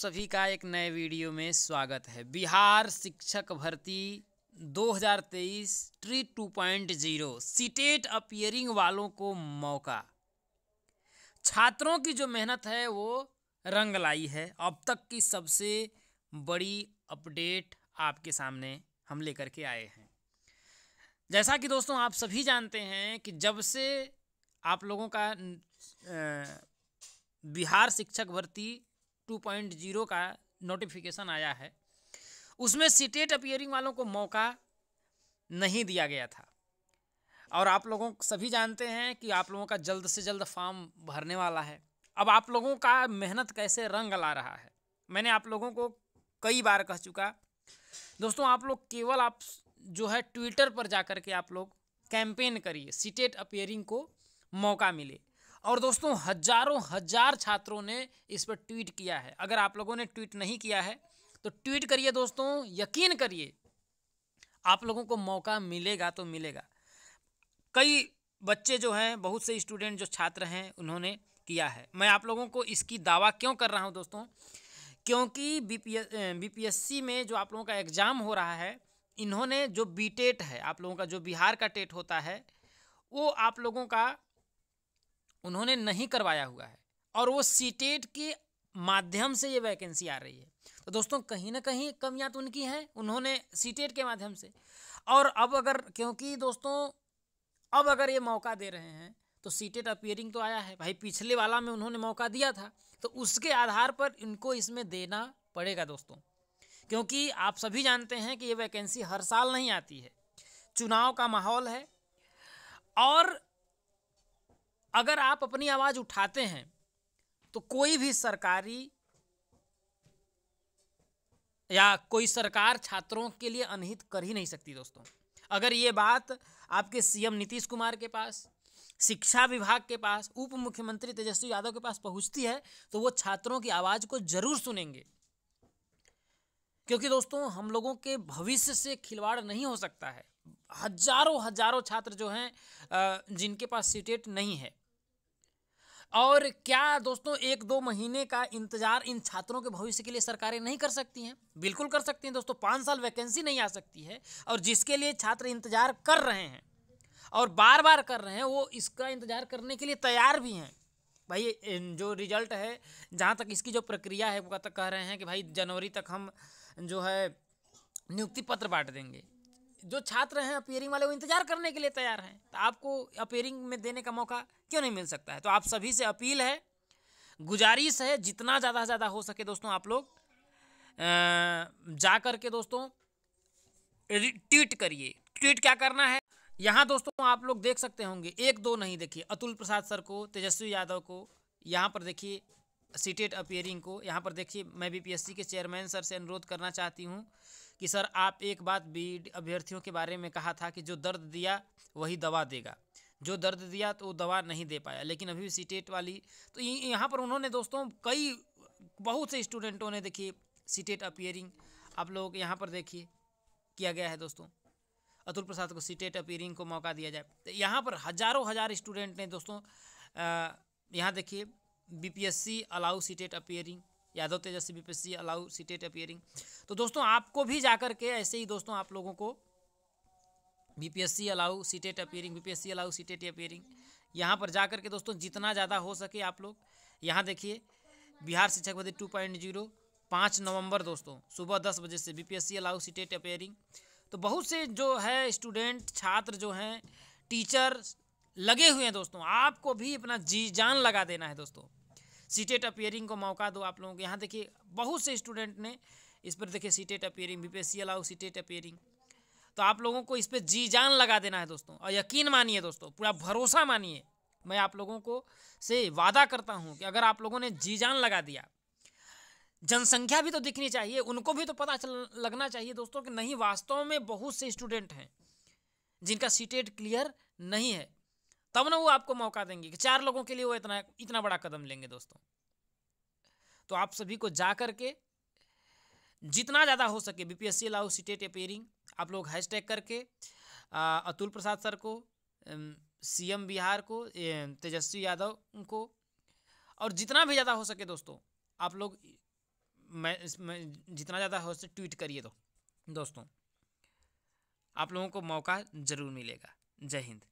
सभी का एक नए वीडियो में स्वागत है बिहार शिक्षक भर्ती 2023 ट्री 2.0 सीटेट अपियरिंग वालों को मौका छात्रों की जो मेहनत है वो रंग लाई है अब तक की सबसे बड़ी अपडेट आपके सामने हम लेकर के आए हैं जैसा कि दोस्तों आप सभी जानते हैं कि जब से आप लोगों का बिहार शिक्षक भर्ती 2.0 का नोटिफिकेशन आया है उसमें सीटेट अपियरिंग वालों को मौका नहीं दिया गया था और आप लोगों सभी जानते हैं कि आप लोगों का जल्द से जल्द फॉर्म भरने वाला है अब आप लोगों का मेहनत कैसे रंग ला रहा है मैंने आप लोगों को कई बार कह चुका दोस्तों आप लोग केवल आप जो है ट्विटर पर जा कर के आप लोग कैंपेन करिए सीटेट अपियरिंग को मौका मिले और दोस्तों हजारों हजार छात्रों ने इस पर ट्वीट किया है अगर आप लोगों ने ट्वीट नहीं किया है तो ट्वीट करिए दोस्तों यकीन करिए आप लोगों को मौका मिलेगा तो मिलेगा कई बच्चे जो हैं बहुत से स्टूडेंट जो छात्र हैं उन्होंने किया है मैं आप लोगों को इसकी दावा क्यों कर रहा हूं दोस्तों क्योंकि बी बीपीएससी में जो आप लोगों का एग्ज़ाम हो रहा है इन्होंने जो बीटेट है आप लोगों का जो बिहार का टेट होता है वो आप लोगों का उन्होंने नहीं करवाया हुआ है और वो सीटेट e के माध्यम से ये वैकेंसी आ रही है तो दोस्तों कहीं ना कहीं कमियाँ तो उनकी हैं उन्होंने सीटेट e के माध्यम से और अब अगर क्योंकि दोस्तों अब अगर ये मौका दे रहे हैं तो सीटेट अपियरिंग e तो आया है भाई पिछले वाला में उन्होंने मौका दिया था तो उसके आधार पर इनको इसमें देना पड़ेगा दोस्तों क्योंकि आप सभी जानते हैं कि ये वैकेंसी हर साल नहीं आती है चुनाव का माहौल है और अगर आप अपनी आवाज़ उठाते हैं तो कोई भी सरकारी या कोई सरकार छात्रों के लिए अनहित कर ही नहीं सकती दोस्तों अगर ये बात आपके सीएम नीतीश कुमार के पास शिक्षा विभाग के पास उप मुख्यमंत्री तेजस्वी यादव के पास पहुंचती है तो वो छात्रों की आवाज़ को जरूर सुनेंगे क्योंकि दोस्तों हम लोगों के भविष्य से खिलवाड़ नहीं हो सकता है हजारों हजारों छात्र जो हैं जिनके पास सीटेट नहीं है और क्या दोस्तों एक दो महीने का इंतजार इन छात्रों के भविष्य के लिए सरकारें नहीं कर सकती हैं बिल्कुल कर सकती हैं दोस्तों पाँच साल वैकेंसी नहीं आ सकती है और जिसके लिए छात्र इंतजार कर रहे हैं और बार बार कर रहे हैं वो इसका इंतजार करने के लिए तैयार भी हैं भाई जो रिजल्ट है जहाँ तक इसकी जो प्रक्रिया है वो तक कह रहे हैं कि भाई जनवरी तक हम जो है नियुक्ति पत्र बांट देंगे जो छात्र हैं अपेयरिंग वाले वो इंतजार करने के लिए तैयार हैं तो आपको अपेयरिंग में देने का मौका क्यों नहीं मिल सकता है तो आप सभी से अपील है गुजारिश है जितना ज़्यादा से ज़्यादा हो सके दोस्तों आप लोग जा कर के दोस्तों ट्वीट करिए ट्वीट क्या करना है यहाँ दोस्तों आप लोग देख सकते होंगे एक दो नहीं देखिए अतुल प्रसाद सर को तेजस्वी यादव को यहाँ पर देखिए सीटेट अपियरिंग को यहाँ पर देखिए मैं बीपीएससी के चेयरमैन सर से अनुरोध करना चाहती हूँ कि सर आप एक बात बी अभ्यर्थियों के बारे में कहा था कि जो दर्द दिया वही दवा देगा जो दर्द दिया तो वो दवा नहीं दे पाया लेकिन अभी भी सीटेट वाली तो यहाँ पर उन्होंने दोस्तों कई बहुत से स्टूडेंटों ने देखिए सीटेट अपियरिंग आप लोग यहाँ पर देखिए किया गया है दोस्तों अतुल प्रसाद को सीटेट अपियरिंग को मौका दिया जाए तो यहाँ पर हजारों हजार स्टूडेंट ने दोस्तों यहाँ देखिए BPSC allow CTET appearing Yadav Tejashwi BPSC allow CTET appearing तो दोस्तों आपको भी जाकर के ऐसे ही दोस्तों आप लोगों को BPSC allow CTET appearing BPSC allow CTET appearing यहाँ पर जाकर के दोस्तों जितना ज़्यादा हो सके आप लोग यहाँ देखिए बिहार शिक्षक भर्ती टू पॉइंट जीरो पाँच नवंबर दोस्तों सुबह दस बजे से बीपीएससी अलाउ सीटेट अपेयरिंग तो बहुत से जो है स्टूडेंट छात्र जो हैं टीचर लगे हुए हैं दोस्तों आपको भी अपना जी जान लगा देना है दोस्तों सीटेट अपियरिंग को मौका दो आप लोगों को यहाँ देखिए बहुत से स्टूडेंट ने इस पर देखिए CTET appearing BPSC allow CTET appearing तो आप लोगों को इस पर जी जान लगा देना है दोस्तों और यकीन मानिए दोस्तों पूरा भरोसा मानिए मैं आप लोगों को से वादा करता हूँ कि अगर आप लोगों ने जी जान लगा दिया जनसंख्या भी तो दिखनी चाहिए उनको भी तो पता चल लगना चाहिए दोस्तों कि नहीं वास्तव में बहुत से स्टूडेंट हैं जिनका सीटेट क्लियर नहीं है तब ना वो आपको मौका देंगे कि चार लोगों के लिए वो इतना इतना बड़ा कदम लेंगे दोस्तों तो आप सभी को जा करके जितना ज़्यादा हो सके बी पी एस सी लाउ सीटेट अपेयरिंग आप लोग हैशटैग करके आ, अतुल प्रसाद सर को सीएम बिहार को तेजस्वी यादव को और जितना भी ज़्यादा हो सके दोस्तों आप लोग मैं, मैं जितना ज़्यादा हो सके ट्वीट करिए दो, तो, दोस्तों आप लोगों को मौका ज़रूर मिलेगा जय हिंद